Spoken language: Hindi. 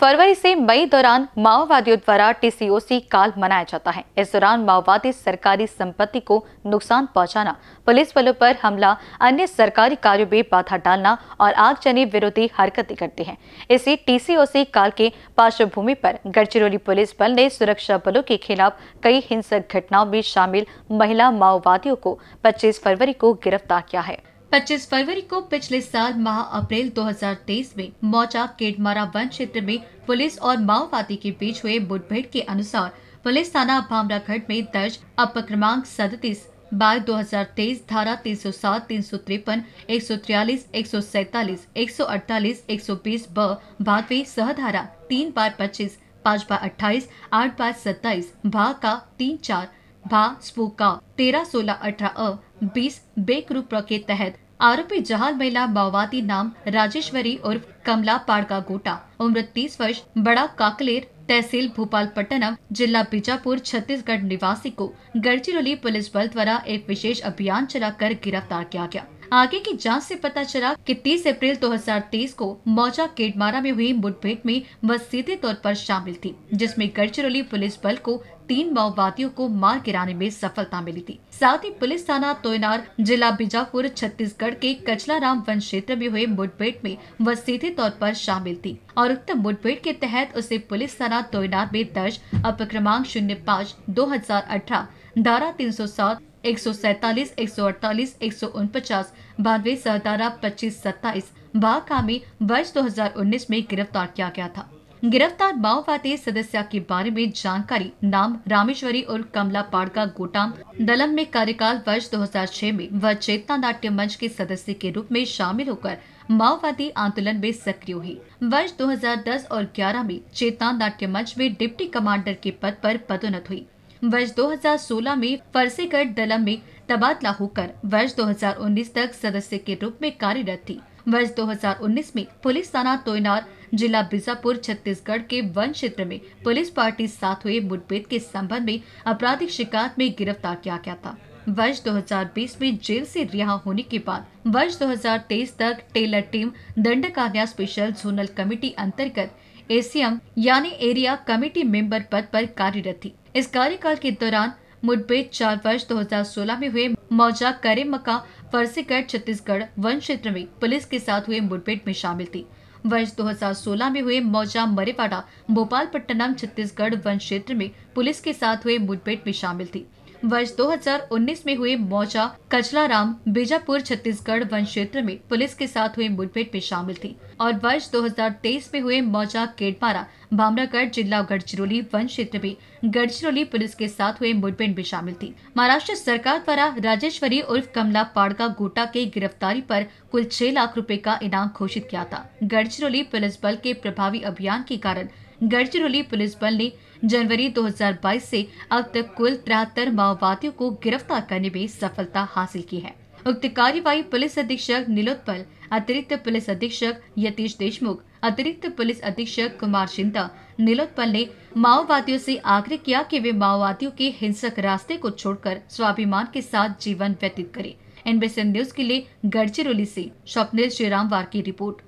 फरवरी से मई दौरान माओवादियों द्वारा टीसीओसी काल मनाया जाता है इस दौरान माओवादी सरकारी संपत्ति को नुकसान पहुंचाना, पुलिस बलों पर हमला अन्य सरकारी कार्यों में बाधा डालना और आगजनी विरोधी हरकतें करते हैं इसी टीसीओसी काल के पार्श्वभूमि पर गढ़चिरौली पुलिस बल ने सुरक्षा बलों के खिलाफ कई हिंसक घटनाओं में शामिल महिला माओवादियों को पच्चीस फरवरी को गिरफ्तार किया है 25 फरवरी को पिछले साल माह अप्रैल 2023 में मौचा केडमारा वन क्षेत्र में पुलिस और माओवादी के बीच हुए मुठभेड़ के अनुसार पुलिस थाना भामराघट में दर्ज अपर क्रमांक सदतीस बार 2023 धारा 307, तीन सौ तिरपन एक सौ तिरयालीस एक सौ सैतालीस एक सौ अड़तालीस एक सौ बीस ब सहधारा तीन बार पच्चीस पाँच बार अट्ठाईस आठ बार सत्ताईस भा का तीन चार भा स्पू का तेरह सोलह अठारह अ बीस रूप के तहत आरोपी जहाल महिला माओवादी नाम राजेश्वरी उर्फ कमला पाड़का गोटा उम्र तीस वर्ष बड़ा काकलेर तहसील भोपाल पट्टनम जिला बीजापुर छत्तीसगढ़ निवासी को गढ़चिरौली पुलिस बल द्वारा एक विशेष अभियान चलाकर गिरफ्तार किया गया आगे की जांच से पता चला कि 30 अप्रैल 2023 को मौजा केडमारा में हुई मुठभेड़ में वह सीधे तौर पर शामिल थी जिसमें गढ़चिरौली पुलिस बल को तीन माओवादियों को मार गिराने में सफलता मिली थी साथ ही पुलिस थाना तोयनार जिला बीजापुर छत्तीसगढ़ के कचलाराम वन क्षेत्र में हुए मुठभेड़ में वह सीधे तौर पर शामिल थी और उक्त मुठभेड़ के तहत उसे पुलिस थाना तोयनार में दर्ज अपक्रमांक शून्य पाँच दो हजार अठारह धारा तीन सौ सात एक सौ सैतालीस एक सौ अड़तालीस एक सौ उनपचास बानवे सतारा पच्चीस सत्ताईस बाका में वर्ष 2019 में गिरफ्तार किया गया था गिरफ्तार माओवादी सदस्य के बारे में जानकारी नाम रामेश्वरी और कमला पाड़का गोटाम दलम में कार्यकाल वर्ष 2006 में वह चेतना नाट्य मंच के सदस्य के रूप में शामिल होकर माओवादी आंदोलन में सक्रिय हुई वर्ष 2010 और 11 में चेतना नाट्य मंच में डिप्टी कमांडर के पद पर पदोन्नत हुई वर्ष 2016 में फरसेगढ़ दलम में तबादला होकर वर्ष 2019 तक सदस्य के रूप में कार्यरत थी वर्ष 2019 में पुलिस थाना तोयनार जिला बीजापुर छत्तीसगढ़ के वन क्षेत्र में पुलिस पार्टी साथ हुए मुठभेड़ के संबंध में आपराधिक शिकायत में गिरफ्तार किया गया था वर्ष 2020 में जेल से रिहा होने के बाद वर्ष 2023 तक tailor team Dandakaranya special zonal committee अंतर्गत एसीएम यानी एरिया कमेटी मेंबर पद पर कार्यरत थी इस कार्यकाल के दौरान मुठभेड़ चार वर्ष 2016 में हुए मौजा करेमका फर्सीगढ़ छत्तीसगढ़ वन क्षेत्र में पुलिस के साथ हुए मुठभेड़ में शामिल थी वर्ष 2016 में हुए मौजा मरेवाड़ा भोपालपट्टनम छत्तीसगढ़ वन क्षेत्र में पुलिस के साथ हुए मुठभेड़ में शामिल थी वर्ष 2019 में हुए मौजा कचलाराम बीजापुर छत्तीसगढ़ वन क्षेत्र में पुलिस के साथ हुए मुठभेड़ में शामिल थी और वर्ष 2023 में हुए मौजा केटपारा भामरागढ़ जिला गढ़चिरौली वन क्षेत्र में गढ़चिरौली पुलिस के साथ हुए मुठभेड़ में शामिल थी महाराष्ट्र सरकार द्वारा राजेश्वरी उर्फ कमला पाड़का गोटा के गिरफ्तारी पर कुल छह लाख रुपए का इनाम घोषित किया था गढ़चिरौली पुलिस बल के प्रभावी अभियान के कारण गढ़चिरौली पुलिस बल ने जनवरी 2022 से अब तक कुल तिहत्तर माओवादियों को गिरफ्तार करने में सफलता हासिल की है उक्त कार्यवाही पुलिस अधीक्षक नीलोत्पल अतिरिक्त पुलिस अधीक्षक यतीश देशमुख अतिरिक्त पुलिस अधीक्षक कुमार शिंदा नीलोत्पल ने माओवादियों से आग्रह किया कि वे माओवादियों के हिंसक रास्ते को छोड़कर स्वाभिमान के साथ जीवन व्यतीत करें एनबीसी न्यूज के लिए गढ़चिरौली से स्वप्निल श्रीराम वार की रिपोर्ट